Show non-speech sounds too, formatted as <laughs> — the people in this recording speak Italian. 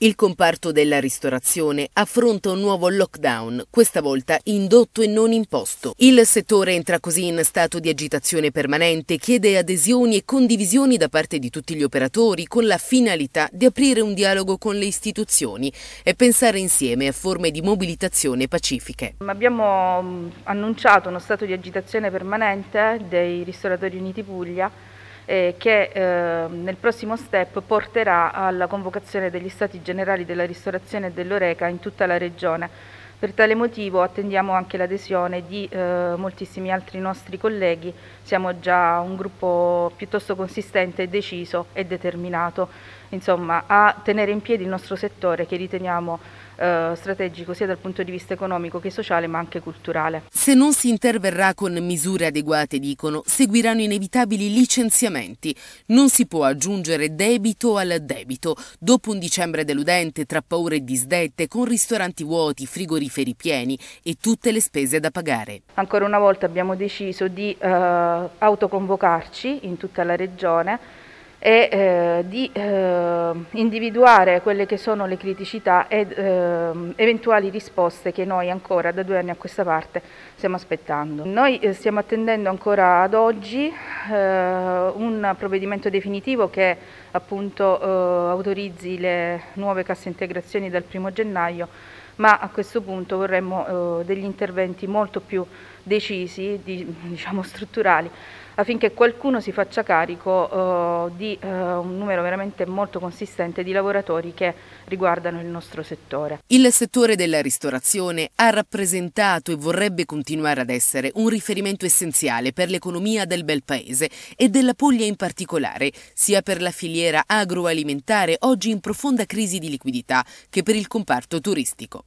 Il comparto della ristorazione affronta un nuovo lockdown, questa volta indotto e non imposto. Il settore entra così in stato di agitazione permanente, chiede adesioni e condivisioni da parte di tutti gli operatori con la finalità di aprire un dialogo con le istituzioni e pensare insieme a forme di mobilitazione pacifiche. Abbiamo mm, annunciato uno stato di agitazione permanente dei ristoratori Uniti Puglia eh, che eh, nel prossimo step porterà alla convocazione degli stati generali della ristorazione e dell'oreca in tutta la regione. Per tale motivo attendiamo anche l'adesione di eh, moltissimi altri nostri colleghi, siamo già un gruppo piuttosto consistente, deciso e determinato insomma, a tenere in piedi il nostro settore che riteniamo eh, strategico sia dal punto di vista economico che sociale ma anche culturale. Se non si interverrà con misure adeguate, dicono, seguiranno inevitabili licenziamenti. Non si può aggiungere debito al debito. Dopo un dicembre deludente tra paure e disdette, con ristoranti vuoti, frigoriferi, frigoriferi pieni e tutte le spese da pagare. Ancora una volta abbiamo deciso di eh, autoconvocarci in tutta la regione e eh, di eh, individuare quelle che sono le criticità ed eh, eventuali risposte che noi ancora da due anni a questa parte stiamo aspettando. Noi eh, stiamo attendendo ancora ad oggi eh, un provvedimento definitivo che appunto autorizzi le nuove casse integrazioni dal primo gennaio ma a questo punto vorremmo eh, degli interventi molto più decisi, di, <laughs> diciamo strutturali, affinché qualcuno si faccia carico eh, di eh, un numero veramente molto consistente di lavoratori che riguardano il nostro settore. Il settore della ristorazione ha rappresentato e vorrebbe continuare ad essere un riferimento essenziale per l'economia del bel paese e della Puglia in particolare, sia per la filiera agroalimentare oggi in profonda crisi di liquidità che per il comparto turistico.